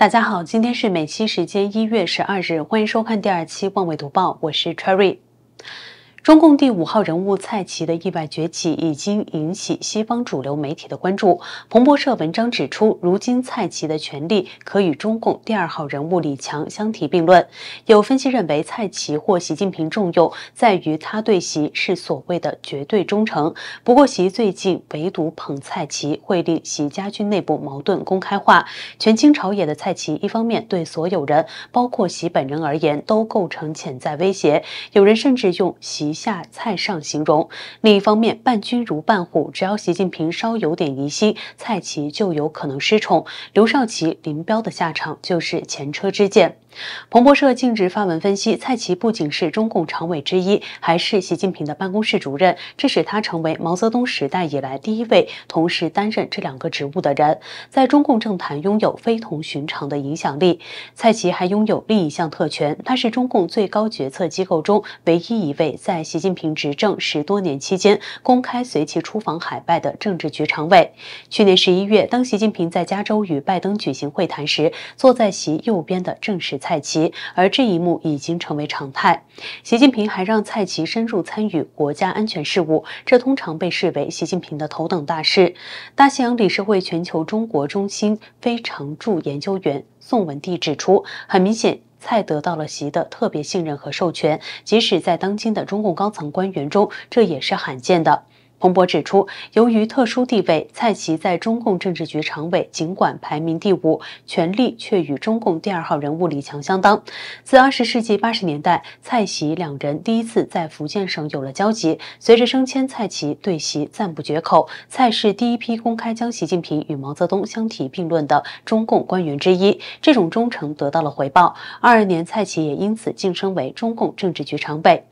大家好，今天是美西时间一月十二日，欢迎收看第二期《万维读报》，我是 Cherry。中共第五号人物蔡奇的意外崛起已经引起西方主流媒体的关注。彭博社文章指出，如今蔡奇的权力可与中共第二号人物李强相提并论。有分析认为，蔡奇获习近平重用，在于他对习是所谓的绝对忠诚。不过，习最近唯独捧蔡奇，会令习家军内部矛盾公开化。权倾朝野的蔡奇，一方面对所有人，包括习本人而言，都构成潜在威胁。有人甚至用习。下菜上形容。另一方面，伴君如伴虎，只要习近平稍有点疑心，蔡奇就有可能失宠。刘少奇、林彪的下场就是前车之鉴。彭博社近日发文分析，蔡奇不仅是中共常委之一，还是习近平的办公室主任，这使他成为毛泽东时代以来第一位同时担任这两个职务的人，在中共政坛拥有非同寻常的影响力。蔡奇还拥有另一项特权，他是中共最高决策机构中唯一一位在习近平执政十多年期间公开随其出访海外的政治局常委。去年十一月，当习近平在加州与拜登举行会谈时，坐在其右边的正是。蔡奇，而这一幕已经成为常态。习近平还让蔡奇深入参与国家安全事务，这通常被视为习近平的头等大事。大西洋理事会全球中国中心非常驻研究员宋文帝指出，很明显，蔡得到了习的特别信任和授权，即使在当今的中共高层官员中，这也是罕见的。彭博指出，由于特殊地位，蔡奇在中共政治局常委尽管排名第五，权力却与中共第二号人物李强相当。自20世纪80年代，蔡奇两人第一次在福建省有了交集。随着升迁，蔡奇对习赞不绝口。蔡是第一批公开将习近平与毛泽东相提并论的中共官员之一。这种忠诚得到了回报。2二年，蔡奇也因此晋升为中共政治局常委。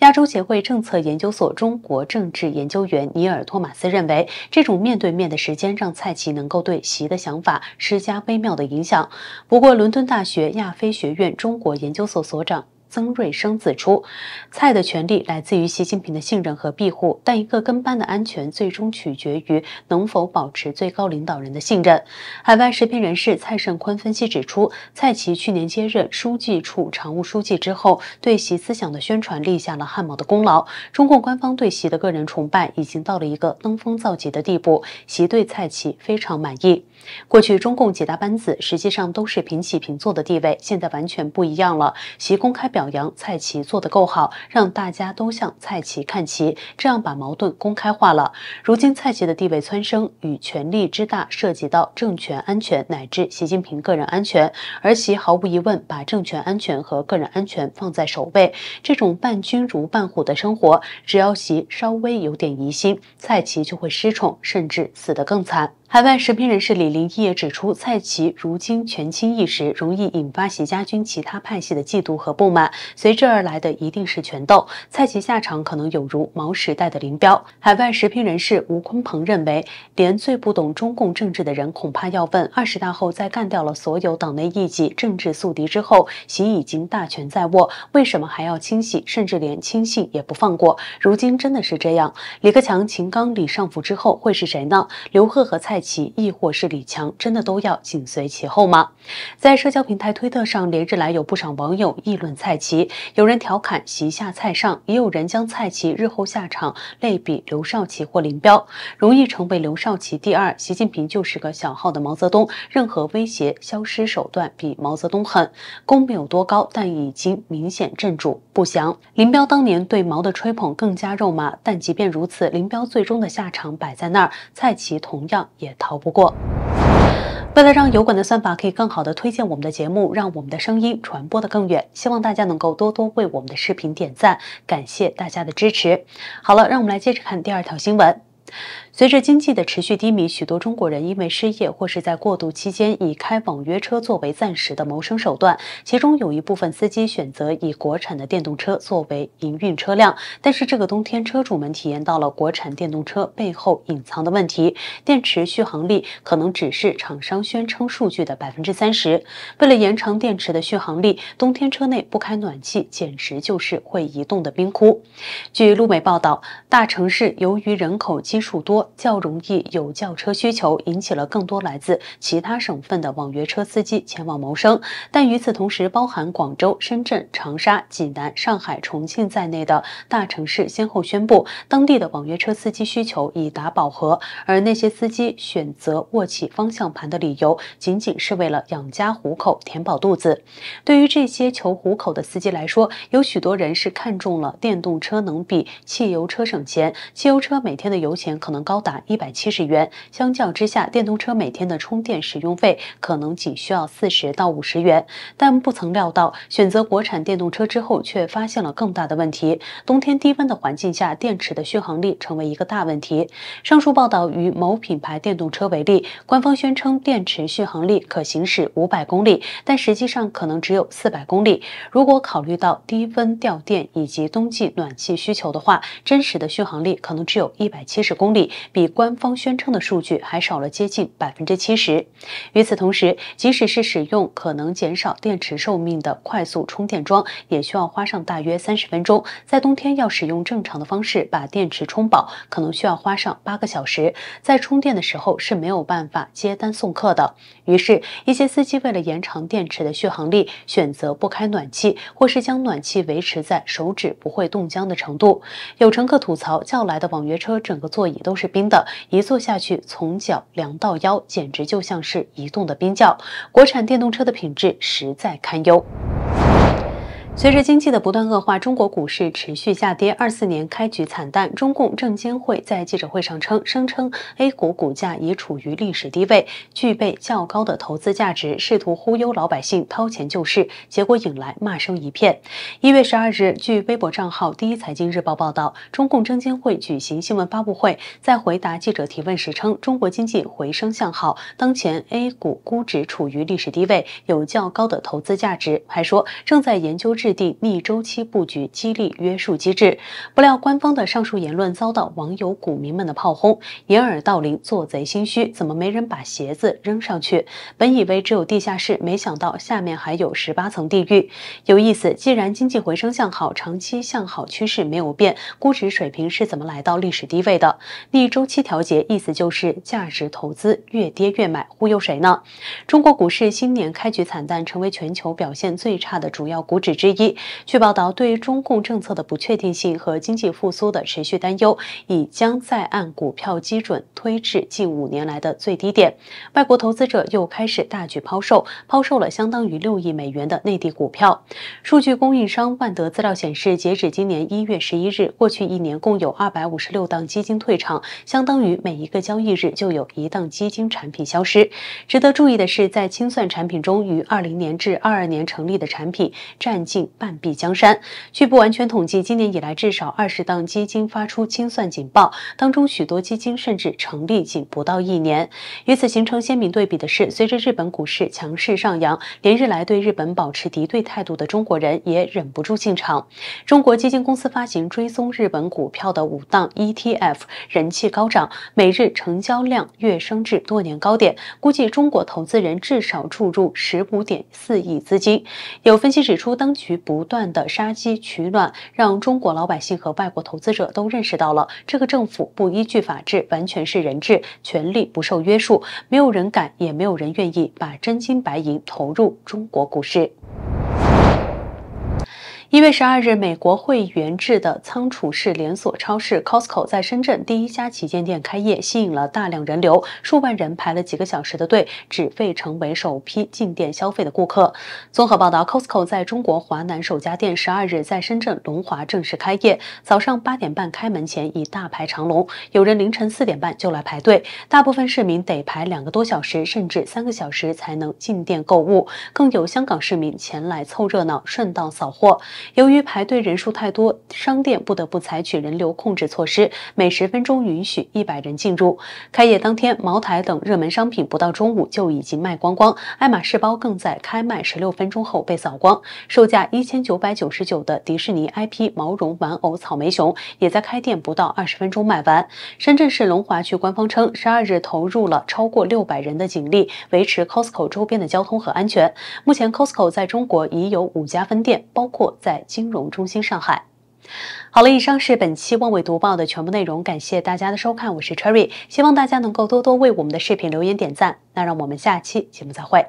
亚洲协会政策研究所中国政治研究员。尼尔·托马斯认为，这种面对面的时间让蔡奇能够对习的想法施加微妙的影响。不过，伦敦大学亚非学院中国研究所所长。曾瑞生指出，蔡的权利来自于习近平的信任和庇护，但一个跟班的安全最终取决于能否保持最高领导人的信任。海外时评人士蔡胜坤分析指出，蔡奇去年接任书记处常务书记之后，对习思想的宣传立下了汗马的功劳。中共官方对习的个人崇拜已经到了一个登峰造极的地步，习对蔡奇非常满意。过去中共几大班子实际上都是平起平坐的地位，现在完全不一样了。习公开表扬蔡奇做得够好，让大家都向蔡奇看齐，这样把矛盾公开化了。如今蔡奇的地位蹿升与权力之大，涉及到政权安全乃至习近平个人安全，而其毫无疑问把政权安全和个人安全放在首位。这种伴君如伴虎的生活，只要习稍微有点疑心，蔡奇就会失宠，甚至死得更惨。海外时评人士李林一也指出，蔡奇如今权倾一时，容易引发习家军其他派系的嫉妒和不满，随之而来的一定是权斗。蔡奇下场可能有如毛时代的林彪。海外时评人士吴坤鹏认为，连最不懂中共政治的人，恐怕要问：二十大后在干掉了所有党内异己、政治宿敌之后，习已经大权在握，为什么还要清洗，甚至连亲信也不放过？如今真的是这样？李克强、秦刚、李尚福之后会是谁呢？刘鹤和蔡？其亦或是李强，真的都要紧随其后吗？在社交平台推特上，连日来有不少网友议论蔡奇，有人调侃“席下蔡上”，也有人将蔡奇日后下场类比刘少奇或林彪，容易成为刘少奇第二。习近平就是个小号的毛泽东，任何威胁消失手段比毛泽东狠，功没有多高，但已经明显镇住不祥。林彪当年对毛的吹捧更加肉麻，但即便如此，林彪最终的下场摆在那儿，蔡奇同样也。逃不过。为了让油管的算法可以更好的推荐我们的节目，让我们的声音传播的更远，希望大家能够多多为我们的视频点赞，感谢大家的支持。好了，让我们来接着看第二条新闻。随着经济的持续低迷，许多中国人因为失业或是在过渡期间，以开网约车作为暂时的谋生手段。其中有一部分司机选择以国产的电动车作为营运车辆，但是这个冬天，车主们体验到了国产电动车背后隐藏的问题：电池续航力可能只是厂商宣称数据的百分之三十。为了延长电池的续航力，冬天车内不开暖气简直就是会移动的冰窟。据路媒报道，大城市由于人口基数多，较容易有轿车需求，引起了更多来自其他省份的网约车司机前往谋生。但与此同时，包含广州、深圳、长沙、济南、上海、重庆在内的大城市先后宣布，当地的网约车司机需求已达饱和。而那些司机选择握起方向盘的理由，仅仅是为了养家糊口、填饱肚子。对于这些求糊口的司机来说，有许多人是看中了电动车能比汽油车省钱，汽油车每天的油钱可能高。高达一百七十元，相较之下，电动车每天的充电使用费可能仅需要四十到五十元。但不曾料到，选择国产电动车之后，却发现了更大的问题。冬天低温的环境下，电池的续航力成为一个大问题。上述报道与某品牌电动车为例，官方宣称电池续航力可行驶五百公里，但实际上可能只有四百公里。如果考虑到低温掉电以及冬季暖气需求的话，真实的续航力可能只有一百七十公里。比官方宣称的数据还少了接近百分之七十。与此同时，即使是使用可能减少电池寿命的快速充电桩，也需要花上大约三十分钟。在冬天要使用正常的方式把电池充饱，可能需要花上八个小时。在充电的时候是没有办法接单送客的。于是，一些司机为了延长电池的续航力，选择不开暖气，或是将暖气维持在手指不会冻僵的程度。有乘客吐槽，叫来的网约车整个座椅都是。冰的，一坐下去，从脚凉到腰，简直就像是移动的冰窖。国产电动车的品质实在堪忧。随着经济的不断恶化，中国股市持续下跌，二四年开局惨淡。中共证监会在记者会上称，声称 A 股股价已处于历史低位，具备较高的投资价值，试图忽悠老百姓掏钱救市，结果引来骂声一片。一月十二日，据微博账号“第一财经日报”报道，中共证监会举行新闻发布会，在回答记者提问时称，中国经济回升向好，当前 A 股估值处于历史低位，有较高的投资价值。还说正在研究。制定逆周期布局激励约束机制，不料官方的上述言论遭到网友股民们的炮轰，掩耳盗铃，做贼心虚，怎么没人把鞋子扔上去？本以为只有地下室，没想到下面还有十八层地狱。有意思，既然经济回升向好，长期向好趋势没有变，估值水平是怎么来到历史低位的？逆周期调节，意思就是价值投资越跌越买，忽悠谁呢？中国股市新年开局惨淡，成为全球表现最差的主要股指之一。一，据报道，对于中共政策的不确定性和经济复苏的持续担忧，已将在岸股票基准推至近五年来的最低点。外国投资者又开始大举抛售，抛售了相当于六亿美元的内地股票。数据供应商万德资料显示，截止今年一月十一日，过去一年共有二百五十六档基金退场，相当于每一个交易日就有一档基金产品消失。值得注意的是，在清算产品中，于二零年至二二年成立的产品占近。半壁江山。据不完全统计，今年以来至少二十档基金发出清算警报，当中许多基金甚至成立仅不到一年。与此形成鲜明对比的是，随着日本股市强势上扬，连日来对日本保持敌对态度的中国人也忍不住进场。中国基金公司发行追踪日本股票的五档 ETF 人气高涨，每日成交量跃升至多年高点，估计中国投资人至少注入十五点四亿资金。有分析指出，当局。不断的杀鸡取卵，让中国老百姓和外国投资者都认识到了这个政府不依据法治，完全是人治，权力不受约束，没有人敢，也没有人愿意把真金白银投入中国股市。一月十二日，美国会员制的仓储式连锁超市 Costco 在深圳第一家旗舰店开业，吸引了大量人流，数万人排了几个小时的队，只为成为首批进店消费的顾客。综合报道，Costco 在中国华南首家店十二日在深圳龙华正式开业。早上八点半开门前已大排长龙，有人凌晨四点半就来排队，大部分市民得排两个多小时，甚至三个小时才能进店购物。更有香港市民前来凑热闹，顺道扫货。由于排队人数太多，商店不得不采取人流控制措施，每十分钟允许一百人进入。开业当天，茅台等热门商品不到中午就已经卖光光，爱马仕包更在开卖十六分钟后被扫光。售价一千九百九十九的迪士尼 IP 毛绒玩偶草莓熊也在开店不到二十分钟卖完。深圳市龙华区官方称，十二日投入了超过六百人的警力维持 Costco 周边的交通和安全。目前，Costco 在中国已有五家分店，包括在在金融中心上海，好了，以上是本期《望尾读报》的全部内容，感谢大家的收看，我是 Cherry，希望大家能够多多为我们的视频留言点赞，那让我们下期节目再会。